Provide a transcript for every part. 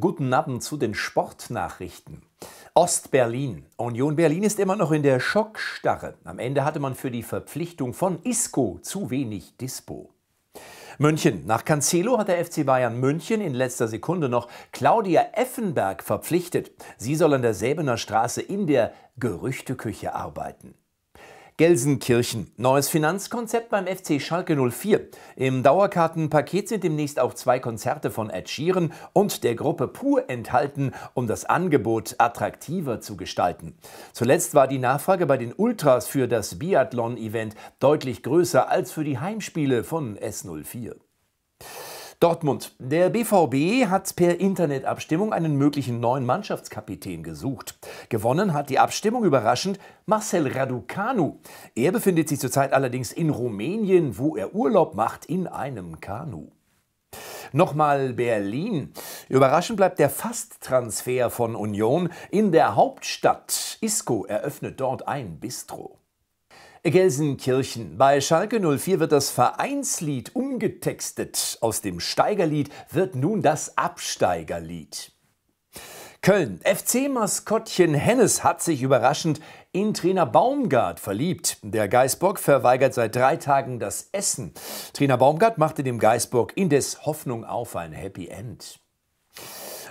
Guten Abend zu den Sportnachrichten. Ost-Berlin. Union Berlin ist immer noch in der Schockstarre. Am Ende hatte man für die Verpflichtung von Isco zu wenig Dispo. München. Nach Cancelo hat der FC Bayern München in letzter Sekunde noch Claudia Effenberg verpflichtet. Sie soll an der Säbener Straße in der Gerüchteküche arbeiten. Gelsenkirchen. Neues Finanzkonzept beim FC Schalke 04. Im Dauerkartenpaket sind demnächst auch zwei Konzerte von Ed Sheeran und der Gruppe Pur enthalten, um das Angebot attraktiver zu gestalten. Zuletzt war die Nachfrage bei den Ultras für das Biathlon-Event deutlich größer als für die Heimspiele von S04. Dortmund. Der BVB hat per Internetabstimmung einen möglichen neuen Mannschaftskapitän gesucht. Gewonnen hat die Abstimmung überraschend Marcel Raducanu. Er befindet sich zurzeit allerdings in Rumänien, wo er Urlaub macht in einem Kanu. Nochmal Berlin. Überraschend bleibt der Fast-Transfer von Union. In der Hauptstadt Isco eröffnet dort ein Bistro. Gelsenkirchen. Bei Schalke 04 wird das Vereinslied umgetextet. Aus dem Steigerlied wird nun das Absteigerlied. Köln. FC-Maskottchen Hennes hat sich überraschend in Trainer Baumgart verliebt. Der Geißbock verweigert seit drei Tagen das Essen. Trainer Baumgart machte dem Geißbock indes Hoffnung auf ein Happy End.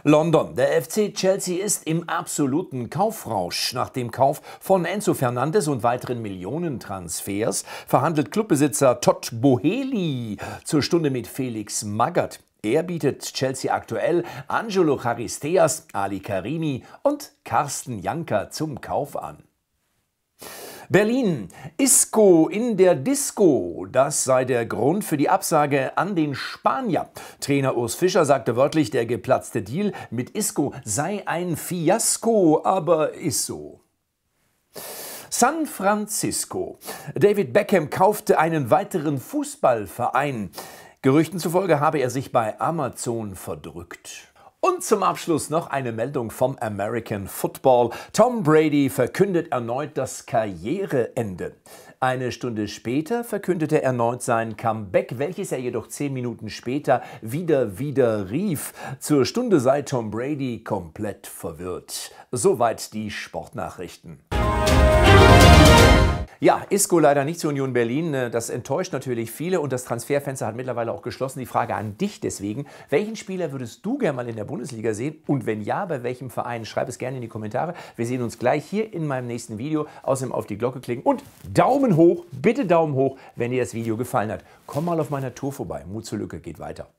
London. Der FC Chelsea ist im absoluten Kaufrausch. Nach dem Kauf von Enzo Fernandes und weiteren Millionentransfers verhandelt Clubbesitzer Todd Boheli zur Stunde mit Felix Magath. Er bietet Chelsea aktuell Angelo Charisteas, Ali Karimi und Carsten Janker zum Kauf an. Berlin. Isco in der Disco. Das sei der Grund für die Absage an den Spanier. Trainer Urs Fischer sagte wörtlich, der geplatzte Deal mit Isco sei ein Fiasko, aber ist so. San Francisco. David Beckham kaufte einen weiteren Fußballverein. Gerüchten zufolge habe er sich bei Amazon verdrückt. Und zum Abschluss noch eine Meldung vom American Football. Tom Brady verkündet erneut das Karriereende. Eine Stunde später verkündet er erneut sein Comeback, welches er jedoch zehn Minuten später wieder wieder rief. Zur Stunde sei Tom Brady komplett verwirrt. Soweit die Sportnachrichten. Ja, Isco leider nicht zur Union Berlin. Äh, das enttäuscht natürlich viele und das Transferfenster hat mittlerweile auch geschlossen. Die Frage an dich deswegen: Welchen Spieler würdest du gerne mal in der Bundesliga sehen? Und wenn ja, bei welchem Verein? Schreib es gerne in die Kommentare. Wir sehen uns gleich hier in meinem nächsten Video. Außerdem auf die Glocke klicken und Daumen hoch, bitte Daumen hoch, wenn dir das Video gefallen hat. Komm mal auf meiner Tour vorbei. Mut zur Lücke geht weiter.